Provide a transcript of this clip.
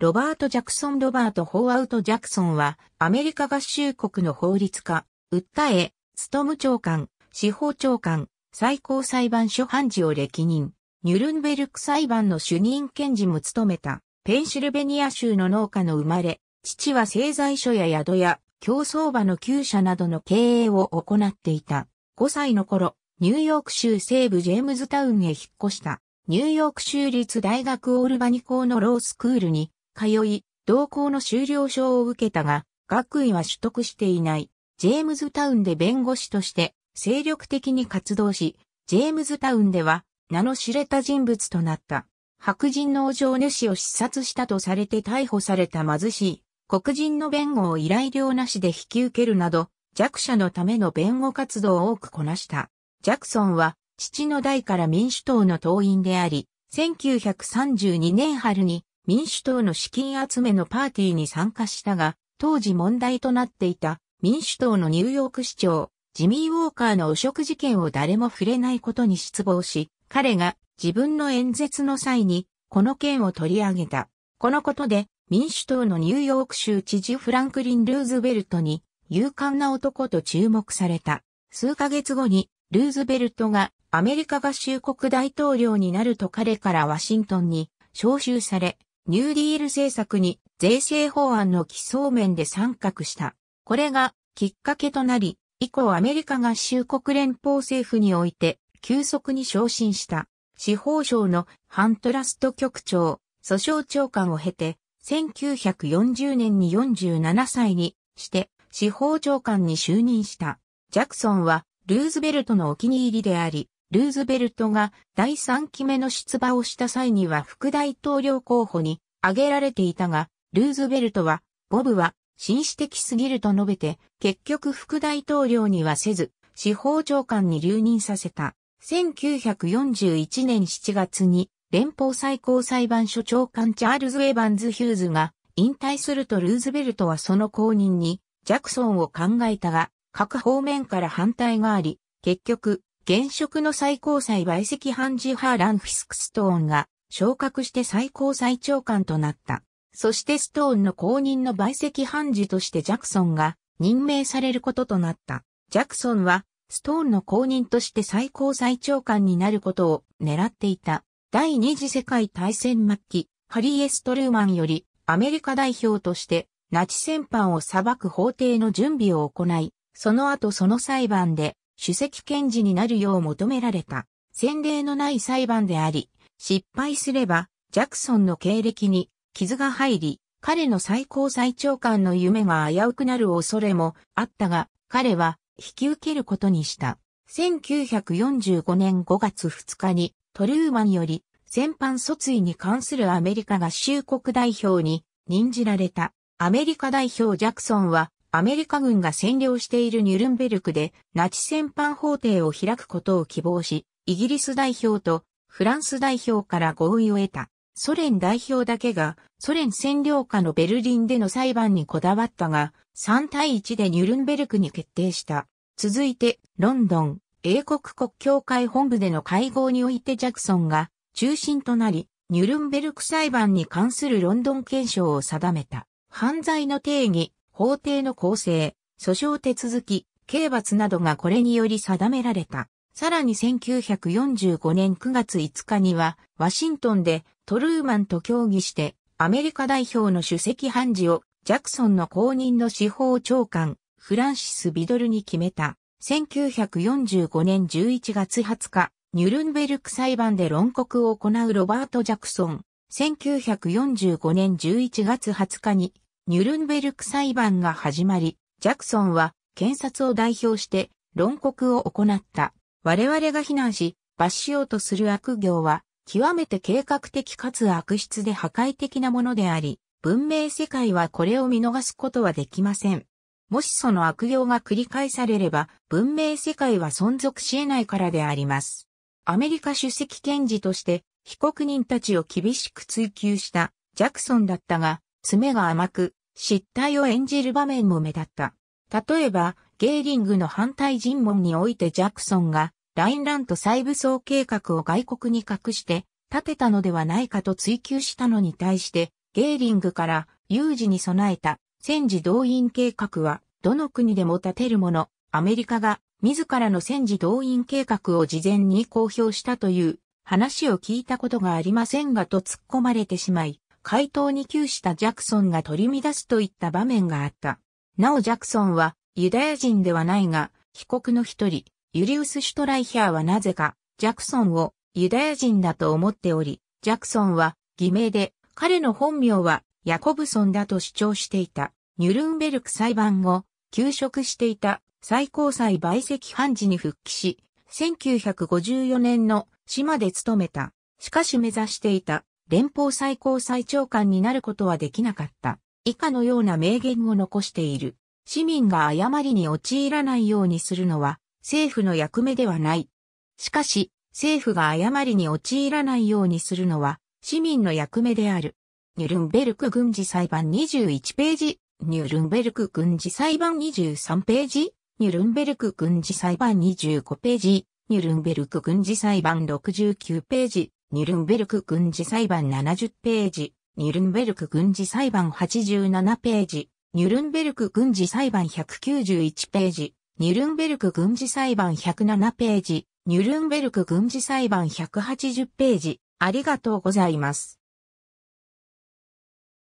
ロバート・ジャクソン・ロバート・ホーアウト・ジャクソンは、アメリカ合衆国の法律家、訴え、ストム長官、司法長官、最高裁判所判事を歴任、ニュルンベルク裁判の主任検事も務めた、ペンシルベニア州の農家の生まれ、父は製材所や宿や、競争場の厩舎などの経営を行っていた。5歳の頃、ニューヨーク州西部ジェームズタウンへ引っ越した。ニューヨーク州立大学オールバニ校のロースクールに通い、同校の修了証を受けたが、学位は取得していない。ジェームズタウンで弁護士として精力的に活動し、ジェームズタウンでは名の知れた人物となった。白人の情主を視察したとされて逮捕された貧しい黒人の弁護を依頼料なしで引き受けるなど弱者のための弁護活動を多くこなした。ジャクソンは父の代から民主党の党員であり、1932年春に民主党の資金集めのパーティーに参加したが、当時問題となっていた民主党のニューヨーク市長、ジミー・ウォーカーの汚職事件を誰も触れないことに失望し、彼が自分の演説の際にこの件を取り上げた。このことで民主党のニューヨーク州知事フランクリン・ルーズベルトに勇敢な男と注目された。数ヶ月後にルーズベルトがアメリカ合衆国大統領になると彼からワシントンに招集され、ニューディール政策に税制法案の基礎面で参画した。これがきっかけとなり、以降アメリカ合衆国連邦政府において急速に昇進した。司法省のハントラスト局長、訴訟長官を経て、1940年に47歳にして司法長官に就任した。ジャクソンはルーズベルトのお気に入りであり、ルーズベルトが第3期目の出馬をした際には副大統領候補に挙げられていたが、ルーズベルトは、ボブは紳士的すぎると述べて、結局副大統領にはせず、司法長官に留任させた。1941年7月に、連邦最高裁判所長官チャールズ・エヴァンズ・ヒューズが引退するとルーズベルトはその後任にジャクソンを考えたが、各方面から反対があり、結局、現職の最高裁は席判事ハーラン・フィスクストーンが昇格して最高裁長官となった。そしてストーンの公認の陪席判事としてジャクソンが任命されることとなった。ジャクソンはストーンの公認として最高裁長官になることを狙っていた。第二次世界大戦末期、ハリー・エストルーマンよりアメリカ代表としてナチ戦犯を裁く法廷の準備を行い、その後その裁判で主席検事になるよう求められた、先例のない裁判であり、失敗すれば、ジャクソンの経歴に傷が入り、彼の最高裁長官の夢が危うくなる恐れもあったが、彼は引き受けることにした。1945年5月2日にトルーマンより戦犯訴追に関するアメリカ合衆国代表に任じられた。アメリカ代表ジャクソンはアメリカ軍が占領しているニュルンベルクでナチ戦犯法廷を開くことを希望し、イギリス代表とフランス代表から合意を得た。ソ連代表だけがソ連占領下のベルリンでの裁判にこだわったが、3対1でニュルンベルクに決定した。続いて、ロンドン、英国国教会本部での会合においてジャクソンが中心となり、ニュルンベルク裁判に関するロンドン憲章を定めた。犯罪の定義、法廷の構成、訴訟手続き、刑罰などがこれにより定められた。さらに1945年9月5日には、ワシントンでトルーマンと協議して、アメリカ代表の首席判事を、ジャクソンの後任の司法長官、フランシス・ビドルに決めた。1945年11月20日、ニュルンベルク裁判で論告を行うロバート・ジャクソン。1945年11月20日にニュルンベルク裁判が始まり、ジャクソンは検察を代表して論告を行った。我々が非難し、罰しようとする悪行は、極めて計画的かつ悪質で破壊的なものであり、文明世界はこれを見逃すことはできません。もしその悪行が繰り返されれば、文明世界は存続し得ないからであります。アメリカ主席検事として、被告人たちを厳しく追及したジャクソンだったが、爪が甘く、失態を演じる場面も目立った。例えば、ゲーリングの反対尋問においてジャクソンが、ラインラント再武装計画を外国に隠して立てたのではないかと追求したのに対して、ゲーリングから有事に備えた戦時動員計画はどの国でも立てるもの、アメリカが自らの戦時動員計画を事前に公表したという話を聞いたことがありませんがと突っ込まれてしまい、回答に窮したジャクソンが取り乱すといった場面があった。なおジャクソンはユダヤ人ではないが、被告の一人、ユリウス・シュトライヒャーはなぜか、ジャクソンをユダヤ人だと思っており、ジャクソンは偽名で、彼の本名はヤコブソンだと主張していた。ニュルンベルク裁判後、休職していた最高裁陪席判事に復帰し、1954年の島で勤めた。しかし目指していた連邦最高裁長官になることはできなかった。以下のような名言を残している。市民が誤りに陥らないようにするのは政府の役目ではない。しかし、政府が誤りに陥らないようにするのは市民の役目である。ニュルンベルク軍事裁判21ページ、ニュルンベルク軍事裁判23ページ、ニュルンベルク軍事裁判25ページ、ニュルンベルク軍事裁判69ページ、ニルンベルク軍事裁判70ページ、ニルンベルク軍事裁判87ページ、ニュルンベルク軍事裁判191ページ、ニルンベルク軍事裁判107ページ、ニュルンベルク軍事裁判180ページ、ありがとうございます。